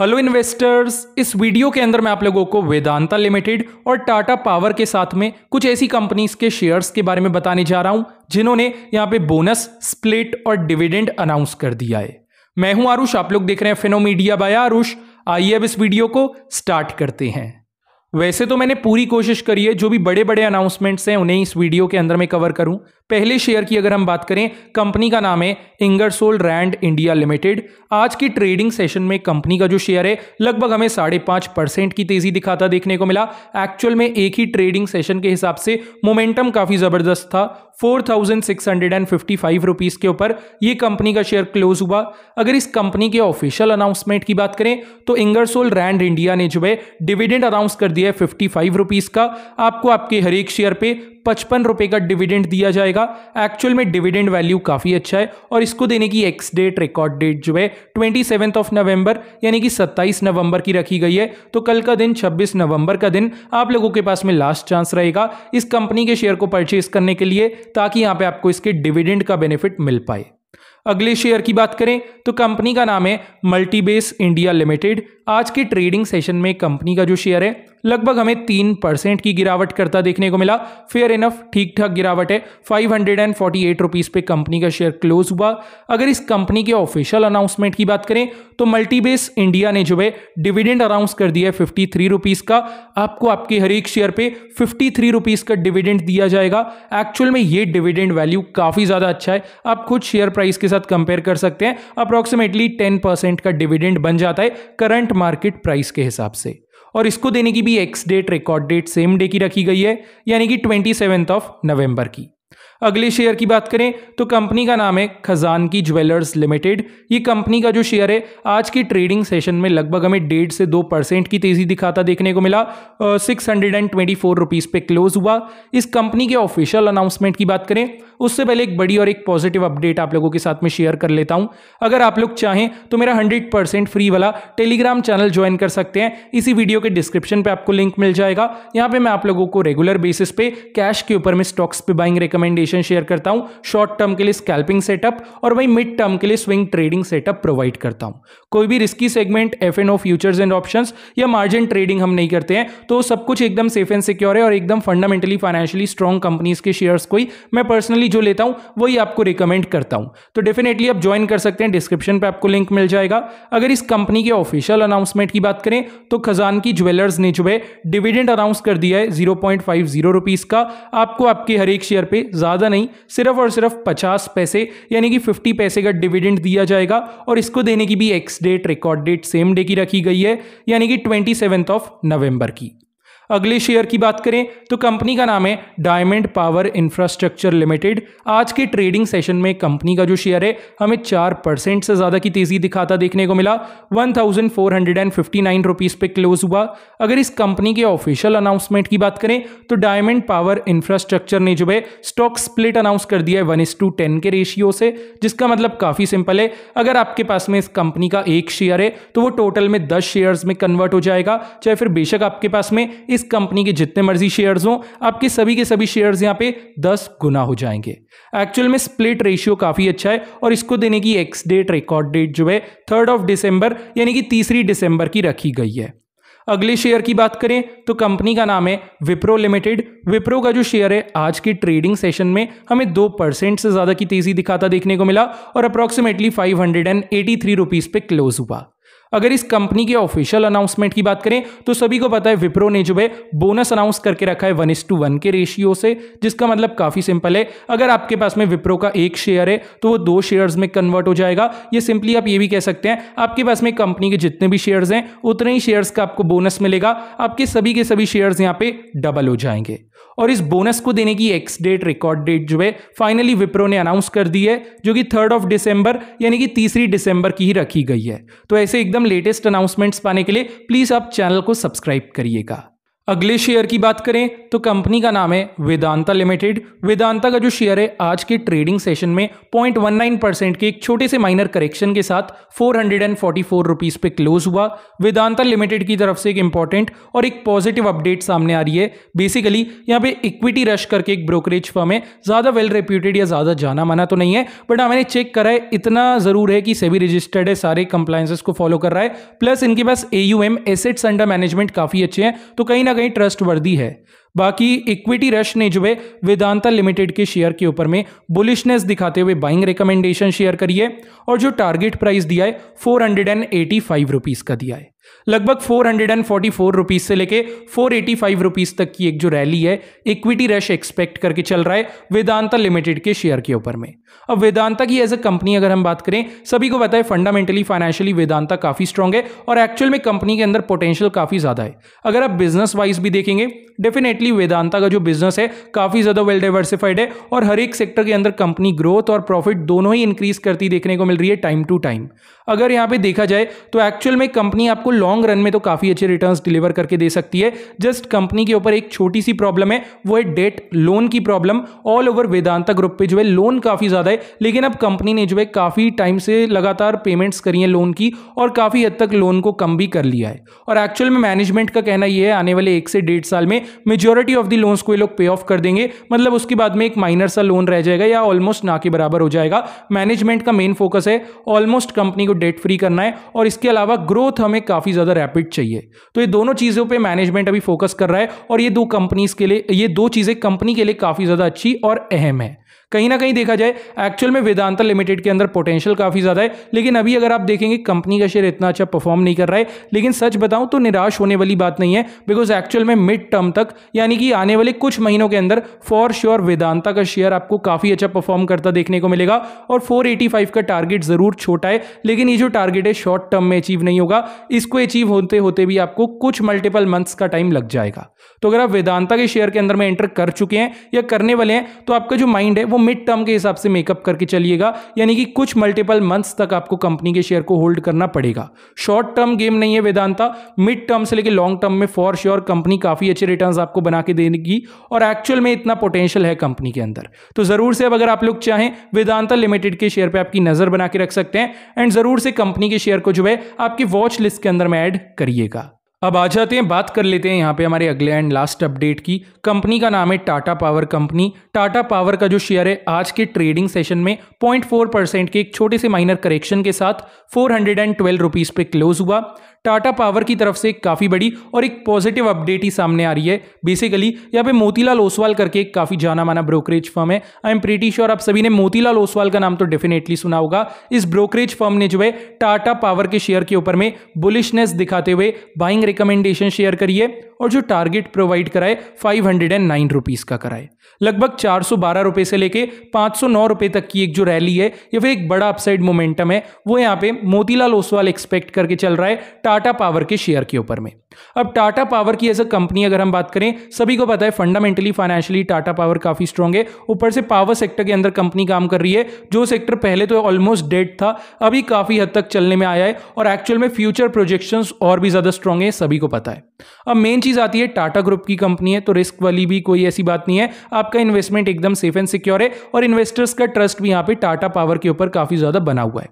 hello investors इस video के अंदर मैं आप लोगों को वेदांता लिमिटेड और टाटा पावर के साथ में कुछ ऐसी कंपनीज के शेयर्स के बारे में बताने जा रहा हूं जिन्होंने यहां पे बोनस स्प्लिट और डिविडेंड अनाउंस कर दिया है मैं हूं आरुष आप लोग देख रहे हैं मीडिया बाय आरुष आइए अब इस वीडियो को स्टार्ट करते हैं वैसे तो मैंने पूरी कोशिश करी है जो भी बड़े बड़े अनाउंसमेंट्स हैं उन्हें इस वीडियो के अंदर मैं कवर करूं पहले शेयर की अगर हम बात करें कंपनी का नाम है इंगरसोल रैंड इंडिया लिमिटेड आज की ट्रेडिंग सेशन में कंपनी का जो शेयर है लगभग हमें साढ़े पाँच परसेंट की तेजी दिखाता देखने को मिला एक्चुअल में एक ही ट्रेडिंग सेशन के हिसाब से मोमेंटम काफ़ी ज़बरदस्त था four thousand six hundred and fifty five rupees के ऊपर ये कंपनी का शेयर क्लोज हुआ अगर इस कंपनी के ऑफिशियल अनाउंसमेंट की बात करें तो इंगरसोल रैंड इंडिया ने जो है डिविडेंड अनाउंस कर दिया है फिफ्टी फाइव रुपीज़ का आपको आपके हर एक शेयर पे पचपन रुपये का डिविडेंड दिया जाएगा एक्चुअल में डिविडेंड वैल्यू काफ़ी अच्छा है और इसको देने की एक्स डेट रिकॉर्ड डेट जो है ट्वेंटी सेवेंथ ऑफ नवंबर यानी कि सत्ताईस नवंबर की रखी गई है तो कल का दिन छब्बीस नवंबर का दिन आप लोगों के पास में लास्ट चांस रहेगा इस कंपनी के शेयर को परचेज करने के लिए ताकि यहाँ पे आपको इसके डिविडेंड का बेनिफिट मिल पाए अगले शेयर की बात करें तो कंपनी का नाम है मल्टीबेस इंडिया लिमिटेड आज के ट्रेडिंग सेशन में कंपनी का जो शेयर है लगभग हमें तीन परसेंट की गिरावट करता देखने को मिला फेयर इनफ ठीक ठाक गिरावट है five hundred and forty eight rupees पे कंपनी का शेयर क्लोज हुआ अगर इस कंपनी के ऑफिशियल अनाउंसमेंट की बात करें तो मल्टीबेस इंडिया ने जो है डिविडेंड अनाउंस कर दिया है फिफ्टी थ्री रुपीज़ का आपको आपके हर एक शेयर पे फिफ्टी थ्री रुपीज़ का डिविडेंड दिया जाएगा एक्चुअल में ये डिविडेंड वैल्यू काफ़ी ज़्यादा अच्छा है आप खुद शेयर प्राइस के साथ कंपेयर कर सकते हैं अप्रॉक्सिमेटली टेन परसेंट का डिविडेंड बन जाता है करंट मार्केट प्राइस के हिसाब से और इसको देने की भी ex date record date same day की रखी गई है यानी कि ट्वेंटी सेवेंथ ऑफ नवंबर की अगले शेयर की बात करें तो कंपनी का नाम है खजान की ज्वेलर्स लिमिटेड ये कंपनी का जो शेयर है आज की ट्रेडिंग सेशन में लगभग हमें डेढ़ से दो परसेंट की तेजी दिखाता देखने को मिला six hundred and twenty four rupees पे क्लोज हुआ इस कंपनी के ऑफिशियल अनाउंसमेंट की बात करें उससे पहले एक बड़ी और एक पॉजिटिव अपडेट आप लोगों के साथ में शेयर कर लेता हूं अगर आप लोग चाहें तो मेरा हंड्रेड फ्री वाला टेलीग्राम चैनल ज्वाइन कर सकते हैं इसी वीडियो के डिस्क्रिप्शन पे आपको लिंक मिल जाएगा यहां पे मैं आप लोगों को रेगुलर बेसिस पे कैश के ऊपर में स्टॉक्स पे बाइंग रिकमेंडेशन कंडीशन शेयर करता हूं शॉर्ट टर्म के लिए स्कैल्पिंग सेटअप और वही मिड टर्म के लिए स्विंग ट्रेडिंग सेटअप प्रोवाइड करता हूं कोई भी risky segment F and O futures and option या मार्जिन ट्रेडिंग हम नहीं करते हैं तो सब कुछ एकदम सेफ एंड सिक्योर है और एकदम फंडामेंटली फाइनेंशियली स्ट्रॉन्ग कंपनीज के शेयर्स को ही मैं पर्सनली जो लेता हूं वही आपको रिकमेंड करता हूं तो डेफिनेटली आप ज्वाइन कर सकते हैं डिस्क्रिप्शन पर आपको लिंक मिल जाएगा अगर इस कंपनी के ऑफिशियल अनाउंसमेंट की बात करें तो खजान की ज्वेलर्स ने जो है डिविडेंड अनाउंस कर दिया है zero point five zero rupees का आपको आपके हर एक शेयर पे ज्यादा ज़्यादा नहीं सिर्फ और सिर्फ पचास पैसे यानी कि फिफ्टी पैसे का डिविडेंड दिया जाएगा और इसको देने की भी ex date record date same day की रखी गई है यानी कि ट्वेंटी सेवेंथ ऑफ नवंबर की अगले शेयर की बात करें तो कंपनी का नाम है डायमंड पावर इंफ्रास्ट्रक्चर लिमिटेड आज के ट्रेडिंग सेशन में कंपनी का जो शेयर है हमें चार परसेंट से ज़्यादा की तेज़ी दिखाता देखने को मिला one thousand four hundred and fifty nine rupees पे क्लोज हुआ अगर इस कंपनी के ऑफिशियल अनाउंसमेंट की बात करें तो डायमंड पावर इंफ्रास्ट्रक्चर ने जो है स्टॉक स्प्लिट अनाउंस कर दिया है वन इस टू टेन के रेशियो से जिसका मतलब काफ़ी सिंपल है अगर आपके पास में इस कंपनी का एक शेयर है तो वो टोटल में दस शेयर्स में कन्वर्ट हो जाएगा चाहे फिर बेशक आपके पास में इस कंपनी के जितने मर्जी शेयर्स हों आपके सभी के सभी शेयर्स यहाँ पे दस गुना हो जाएंगे एक्चुअल में स्प्लिट रेशियो काफ़ी अच्छा है और इसको देने की एक्स डेट रिकॉर्ड डेट जो है थर्ड ऑफ डिसम्बर यानी कि तीसरी दिसंबर की रखी गई है अगले शेयर की बात करें तो कंपनी का नाम है विप्रो लिमिटेड विप्रो का जो शेयर है आज के ट्रेडिंग सेशन में हमें दो परसेंट से ज़्यादा की तेज़ी दिखाता देखने को मिला और approximately five hundred and eighty three rupees पे क्लोज हुआ अगर इस कंपनी के ऑफिशियल अनाउंसमेंट की बात करें तो सभी को पता है विप्रो ने जो है बोनस अनाउंस करके रखा है वन इस टू वन के रेशियो से जिसका मतलब काफ़ी सिंपल है अगर आपके पास में विप्रो का एक शेयर है तो वो दो शेयर्स में कन्वर्ट हो जाएगा ये सिंपली आप ये भी कह सकते हैं आपके पास में कंपनी के जितने भी शेयर्स हैं उतने ही शेयर्स का आपको बोनस मिलेगा आपके सभी के सभी शेयर्स यहाँ पे डबल हो जाएंगे और इस बोनस को देने की एक्स डेट रिकॉर्ड डेट जो है फाइनली विप्रो ने अनाउंस कर दी है जो कि थर्ड ऑफ डिसंबर यानी कि तीसरी दिसंबर की ही रखी गई है तो ऐसे एकदम लेटेस्ट अनाउंसमेंट्स पाने के लिए प्लीज़ आप चैनल को सब्सक्राइब करिएगा अगले शेयर की बात करें तो कंपनी का नाम है वेदांता लिमिटेड वेदांता का जो शेयर है आज के ट्रेडिंग सेशन में 0.19 परसेंट के एक छोटे से माइनर करेक्शन के साथ फोर हंड्रेड पे क्लोज हुआ वेदांता लिमिटेड की तरफ से एक इंपॉर्टेंट और एक पॉजिटिव अपडेट सामने आ रही है बेसिकली यहाँ पे इक्विटी रश करके एक ब्रोकरेज फर्म है ज़्यादा वेल रेप्यूटेड या ज़्यादा जाना माना तो नहीं है बट हाँ, मैंने चेक करा है इतना ज़रूर है कि सभी रजिस्टर्ड है सारे कंप्लाइंसेस को फॉलो कर रहा है प्लस इनके पास A U assets under management काफ़ी अच्छे हैं तो कहीं ना कहीं ट्रस्ट वर्दी है बाकी इक्विटी रश ने जो है वेदांता लिमिटेड के शेयर के ऊपर में बुलिशनेस दिखाते हुए बाइंग रिकमेंडेशन शेयर करी है और जो टारगेट प्राइस दिया है four hundred and eighty five rupees का दिया है लगभग four hundred and forty four rupees से लेके फोर एटी फाइव रुपीज तक की एक जो रैली है इक्विटी रश एक्सपेक्ट करके चल रहा है वेदांता लिमिटेड के शेयर के ऊपर में अब वेदांता की एज अ कंपनी अगर हम बात करें सभी को बताए फंडामेंटली फाइनेंशियली वेदांता काफी स्ट्रांग है और एक्चुअल में कंपनी के अंदर पोटेंशियल काफी ज्यादा है अगर आप बिजनेस वाइज भी देखेंगे डेफिनेटली वेदांता का जो बिजनेस है काफी ज्यादा वेल डाइवर्सिफाइड है और हर एक सेक्टर के अंदर कंपनी ग्रोथ और प्रॉफिट दोनों ही इंक्रीज करती देखने को मिल रही है टाइम टू टाइम अगर यहाँ पे देखा जाए तो एक्चुअल में कंपनी आपको लॉन्ग रन में तो काफ़ी अच्छे रिटर्न्स डिलीवर करके दे सकती है जस्ट कंपनी के ऊपर एक छोटी सी प्रॉब्लम है वो है डेट लोन की problem all over Vedanta group पे जो है लोन काफ़ी ज़्यादा है लेकिन अब कंपनी ने जो है काफ़ी टाइम से लगातार पेमेंट्स करी है लोन की और काफ़ी हद तक लोन को कम भी कर लिया है और एक्चुअल में मैनेजमेंट का कहना यह है आने वाले एक से डेढ़ साल में मेजोरिटी ऑफ द लोन्स को ये लोग पे ऑफ कर देंगे मतलब उसके बाद में एक माइनर सा लोन रह जाएगा या ऑलमोस्ट ना के बराबर हो जाएगा मैनेजमेंट का मेन फोकस है ऑलमोस्ट कंपनी को डेट फ्री करना है और इसके अलावा ग्रोथ हमें काफ़ी काफ़ी ज़्यादा रैपिड चाहिए तो ये दोनों चीज़ों पे मैनेजमेंट अभी फोकस कर रहा है और ये दो कंपनीज के लिए ये दो चीज़ें कंपनी के लिए काफ़ी ज़्यादा अच्छी और अहम है कहीं ना कहीं देखा जाए एक्चुअल में वेदांता लिमिटेड के अंदर पोटेंशियल काफ़ी ज़्यादा है लेकिन अभी अगर आप देखेंगे कंपनी का शेयर इतना अच्छा परफॉर्म नहीं कर रहा है लेकिन सच बताऊं तो निराश होने वाली बात नहीं है बिकॉज एक्चुअल में मिड टर्म तक यानी कि आने वाले कुछ महीनों के अंदर फॉर श्योर वेदांता का शेयर आपको काफ़ी अच्छा परफॉर्म करता देखने को मिलेगा और फोर का टारगेट ज़रूर छोटा है लेकिन ये जो टारगेट है शॉर्ट टर्म में अचीव नहीं होगा इसको अचीव होते होते भी आपको कुछ मल्टीपल मंथ्स का टाइम लग जाएगा तो अगर आप वेदांता के शेयर के अंदर में एंटर कर चुके हैं या करने वाले हैं तो आपका जो माइंड है वो मिड टर्म के हिसाब से मेकअप करके चलिएगा यानी कि कुछ मल्टीपल मंथ्स तक आपको कंपनी के शेयर को होल्ड करना पड़ेगा शॉर्ट टर्म गेम नहीं है वेदांता मिड टर्म से लेकर लॉन्ग टर्म में फॉर श्योर कंपनी काफ़ी अच्छे रिटर्न आपको बना के देगी और एक्चुअल में इतना पोटेंशियल है कंपनी के अंदर तो ज़रूर से अब अगर आप लोग चाहें वेदांता लिमिटेड के शेयर पर आपकी नज़र बना के रख सकते हैं एंड ज़रूर से कंपनी के शेयर को जो है आपकी वॉच लिस्ट के अंदर में एड करिएगा अब आ जाते हैं बात कर लेते हैं यहाँ पे हमारे अगले एंड लास्ट अपडेट की कंपनी का नाम है Tata power company Tata power का जो शेयर है आज के ट्रेडिंग सेशन में 0.4 परसेंट के एक छोटे से माइनर करेक्शन के साथ four hundred and twelve rupees पे क्लोज हुआ टाटा पावर की तरफ से काफ़ी बड़ी और एक पॉजिटिव अपडेट ही सामने आ रही है बेसिकली यहाँ पे मोतीलाल ओसवाल करके एक काफ़ी जाना माना ब्रोकरेज फर्म है आई एम प्रीटी श्योर आप सभी ने मोतीलाल ओसवाल का नाम तो डेफिनेटली सुना होगा इस ब्रोकरेज फर्म ने जो है टाटा पावर के शेयर के ऊपर में बुलिशनेस दिखाते हुए बाइंग रिकमेंडेशन शेयर करी है और जो टारगेट प्रोवाइड कराए five hundred and nine rupees का कराए लगभग चार सौ बारह रुपए से लेके पांच सौ नौ रुपए तक की एक जो रैली है या फिर एक बड़ा अपसाइड मोमेंटम है वो यहां पे मोतीलाल ओसवाल एक्सपेक्ट करके चल रहा है टाटा पावर के शेयर के ऊपर में अब टाटा पावर की एज अ कंपनी अगर हम बात करें सभी को पता है फंडामेंटली फाइनेंशियली टाटा पावर काफ़ी स्ट्रॉन्ग है ऊपर से पावर सेक्टर के अंदर कंपनी काम कर रही है जो सेक्टर पहले तो ऑलमोस्ट डेड था अभी काफ़ी हद तक चलने में आया है और एक्चुअल में फ्यूचर प्रोजेक्शंस और भी ज़्यादा स्ट्रॉन्ग है सभी को पता है अब मेन चीज़ आती है टाटा ग्रुप की कंपनी है तो रिस्क वाली भी कोई ऐसी बात नहीं है आपका इन्वेस्टमेंट एकदम सेफ एंड सिक्योर है और इन्वेस्टर्स का ट्रस्ट भी यहाँ पे टाटा पावर के ऊपर काफ़ी ज़्यादा बना हुआ है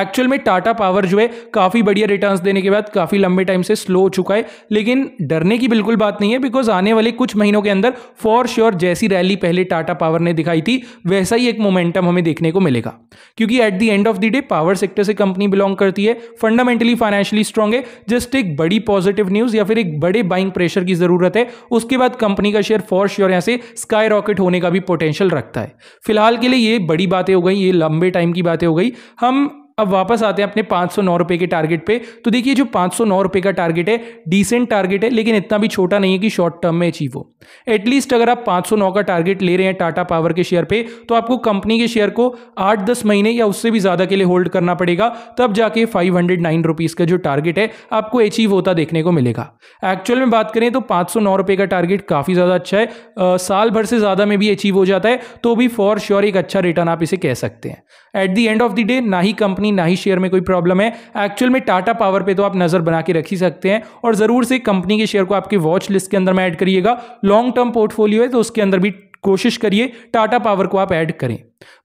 एक्चुअल में टाटा पावर जो है काफ़ी बढ़िया रिटर्न्स देने के बाद काफ़ी लंबे टाइम से स्लो हो चुका है लेकिन डरने की बिल्कुल बात नहीं है बिकॉज आने वाले कुछ महीनों के अंदर फॉर श्योर जैसी रैली पहले टाटा पावर ने दिखाई थी वैसा ही एक मोमेंटम हमें देखने को मिलेगा क्योंकि at the end of the day power sector से कंपनी बिलोंग करती है फंडामेंटली फाइनेंशियली स्ट्रांग है जस्ट एक बड़ी पॉजिटिव न्यूज़ या फिर एक बड़े बाइंग प्रेशर की ज़रूरत है उसके बाद कंपनी का शेयर फॉर श्योर यहाँ से स्काई रॉकेट होने का भी पोटेंशियल रखता है फिलहाल के लिए ये बड़ी बातें हो गई ये लंबे टाइम की बातें हो गई हम अब वापस आते हैं अपने पाँच सौ नौ रुपये के टारगेट पे तो देखिए जो पाँच सौ नौ रुपये का टारगेट है डिसेंट टारगेट है लेकिन इतना भी छोटा नहीं है कि शॉर्ट टर्म में अचीव हो एटलीस्ट अगर आप पाँच सौ नौ का टारगेट ले रहे हैं टाटा पावर के शेयर पे तो आपको कंपनी के शेयर को आठ दस महीने या उससे भी ज़्यादा के लिए होल्ड करना पड़ेगा तब जाके फाइव हंड्रेड नाइन रुपीज़ का जो टारगेट है आपको अचीव होता देखने को मिलेगा एक्चुअल में बात करें तो पाँच सौ नौ रुपये का टारगेट काफ़ी ज़्यादा अच्छा है साल भर से ज़्यादा में भी अचीव हो जाता है तो भी फॉर श्योर एक अच्छा रिटर्न आप इसे कह सकते हैं at the end of the day ना ही कंपनी कंपनी ना ही शेयर में कोई प्रॉब्लम है एक्चुअल में टाटा पावर पे तो आप नज़र बना के रख ही सकते हैं और ज़रूर से कंपनी के शेयर को आपकी वॉच लिस्ट के अंदर में ऐड करिएगा लॉन्ग टर्म पोर्टफोलियो है तो उसके अंदर भी कोशिश करिए टाटा पावर को आप ऐड करें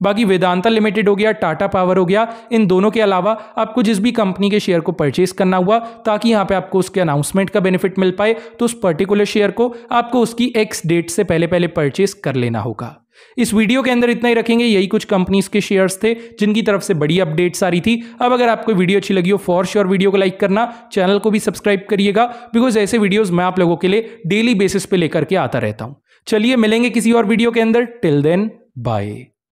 बाकी वेदांता लिमिटेड हो गया टाटा पावर हो गया इन दोनों के अलावा आपको जिस भी कंपनी के शेयर को परचेस करना हुआ ताकि यहां पे आपको उसके अनाउंसमेंट का बेनिफिट मिल पाए तो उस पर्टिकुलर शेयर को आपको उसकी एक्स डेट से पहले पहले परचेस कर लेना होगा इस वीडियो के अंदर इतना ही रखेंगे यही कुछ कंपनीज के शेयर्स थे जिनकी तरफ से बड़ी अपडेट्स आ रही थी अब अगर आपको वीडियो अच्छी लगी हो फॉर श्योर वीडियो को लाइक करना चैनल को भी सब्सक्राइब करिएगा बिकॉज ऐसे वीडियोज मैं आप लोगों के लिए डेली बेसिस पे लेकर के आता रहता हूं चलिए मिलेंगे किसी और वीडियो के अंदर टिल देन बाय